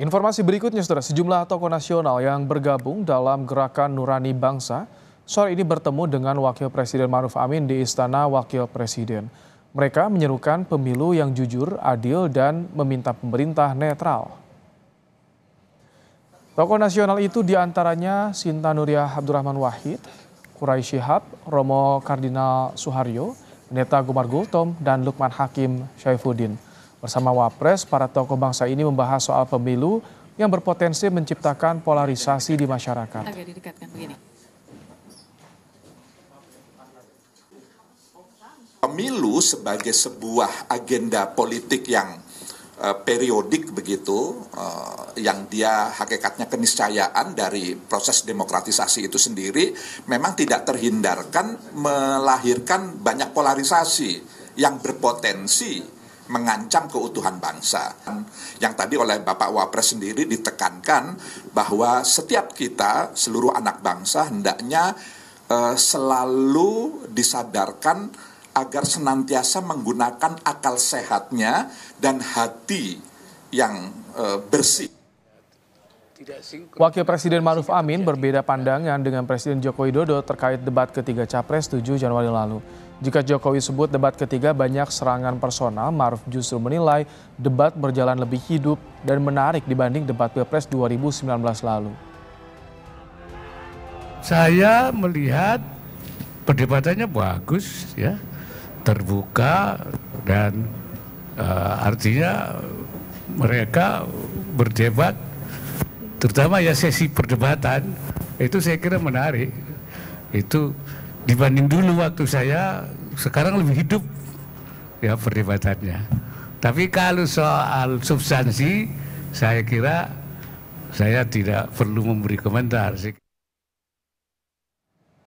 Informasi berikutnya, saudara, sejumlah tokoh nasional yang bergabung dalam gerakan Nurani Bangsa sore ini bertemu dengan Wakil Presiden Maruf Amin di Istana Wakil Presiden. Mereka menyerukan pemilu yang jujur, adil, dan meminta pemerintah netral. Tokoh nasional itu diantaranya Sinta Nuriyah Abdurrahman Wahid, Kurai Shihab, Romo Kardinal Suharyo, Neta Gumar Gultom, dan Lukman Hakim Syaifuddin. Bersama Wapres, para tokoh bangsa ini membahas soal pemilu yang berpotensi menciptakan polarisasi di masyarakat. Pemilu sebagai sebuah agenda politik yang eh, periodik begitu, eh, yang dia hakikatnya keniscayaan dari proses demokratisasi itu sendiri, memang tidak terhindarkan melahirkan banyak polarisasi yang berpotensi mengancam keutuhan bangsa. Yang tadi oleh Bapak Wapres sendiri ditekankan bahwa setiap kita, seluruh anak bangsa hendaknya eh, selalu disadarkan agar senantiasa menggunakan akal sehatnya dan hati yang eh, bersih. Wakil Presiden Maruf Amin berbeda pandangan dengan Presiden Joko Widodo terkait debat ketiga Capres 7 Januari lalu. Jika Jokowi sebut debat ketiga banyak serangan personal, Maruf justru menilai debat berjalan lebih hidup dan menarik dibanding debat Pilpres 2019 lalu. Saya melihat perdebatannya bagus ya, terbuka dan uh, artinya mereka berdebat terutama ya sesi perdebatan itu saya kira menarik. Itu dibanding dulu waktu saya sekarang lebih hidup ya perdebatannya. Tapi kalau soal substansi, saya kira saya tidak perlu memberi komentar sih.